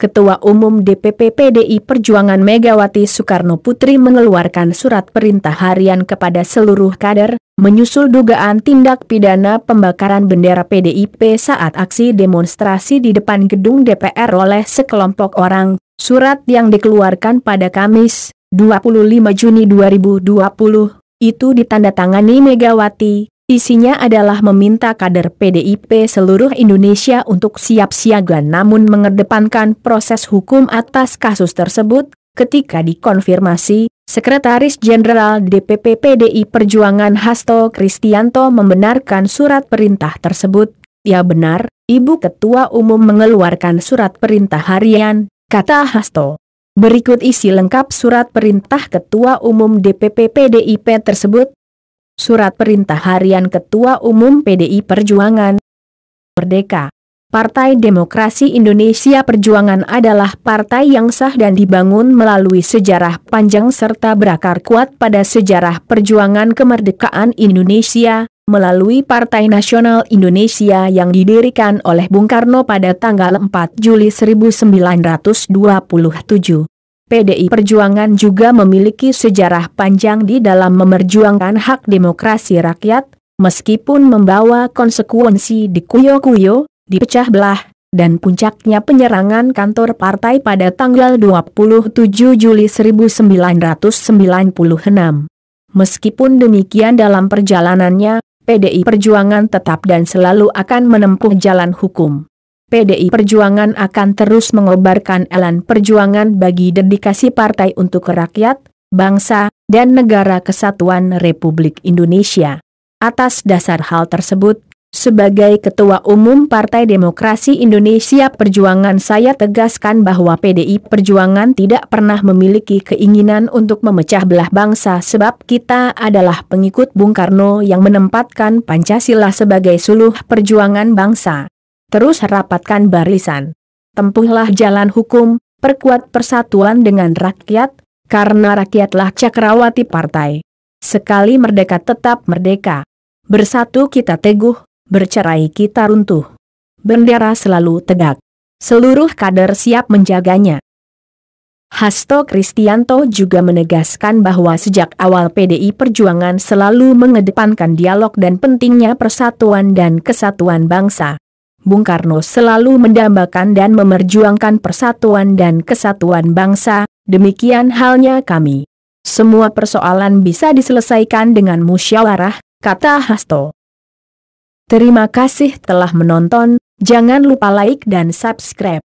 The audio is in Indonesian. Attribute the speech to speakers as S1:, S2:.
S1: Ketua Umum DPP PDI Perjuangan Megawati Soekarno Putri mengeluarkan surat perintah harian kepada seluruh kader, menyusul dugaan tindak pidana pembakaran bendera PDIP saat aksi demonstrasi di depan gedung DPR oleh sekelompok orang, surat yang dikeluarkan pada Kamis, 25 Juni 2020, itu ditandatangani Megawati, Isinya adalah meminta kader PDIP seluruh Indonesia untuk siap siaga namun mengedepankan proses hukum atas kasus tersebut, ketika dikonfirmasi, Sekretaris Jenderal DPP PDI Perjuangan Hasto Kristianto membenarkan surat perintah tersebut. Ya benar, Ibu Ketua Umum mengeluarkan surat perintah harian, kata Hasto. Berikut isi lengkap surat perintah Ketua Umum DPP PDIP tersebut, Surat Perintah Harian Ketua Umum PDI Perjuangan Merdeka Partai Demokrasi Indonesia Perjuangan adalah partai yang sah dan dibangun melalui sejarah panjang serta berakar kuat pada sejarah perjuangan kemerdekaan Indonesia, melalui Partai Nasional Indonesia yang didirikan oleh Bung Karno pada tanggal 4 Juli 1927. PDI Perjuangan juga memiliki sejarah panjang di dalam memerjuangkan hak demokrasi rakyat, meskipun membawa konsekuensi di kuyo-kuyo, dipecah belah, dan puncaknya penyerangan kantor partai pada tanggal 27 Juli 1996. Meskipun demikian dalam perjalanannya, PDI Perjuangan tetap dan selalu akan menempuh jalan hukum. PDI Perjuangan akan terus mengobarkan elan perjuangan bagi dedikasi partai untuk rakyat, bangsa, dan negara kesatuan Republik Indonesia. Atas dasar hal tersebut, sebagai Ketua Umum Partai Demokrasi Indonesia Perjuangan saya tegaskan bahwa PDI Perjuangan tidak pernah memiliki keinginan untuk memecah belah bangsa sebab kita adalah pengikut Bung Karno yang menempatkan Pancasila sebagai suluh perjuangan bangsa. Terus rapatkan barisan. Tempuhlah jalan hukum, perkuat persatuan dengan rakyat, karena rakyatlah cakrawati partai. Sekali merdeka tetap merdeka. Bersatu kita teguh, bercerai kita runtuh. Bendera selalu tegak. Seluruh kader siap menjaganya. Hasto Kristianto juga menegaskan bahwa sejak awal PDI Perjuangan selalu mengedepankan dialog dan pentingnya persatuan dan kesatuan bangsa. Bung Karno selalu mendambakan dan memerjuangkan persatuan dan kesatuan bangsa, demikian halnya kami. Semua persoalan bisa diselesaikan dengan musyawarah, kata Hasto. Terima kasih telah menonton, jangan lupa like dan subscribe.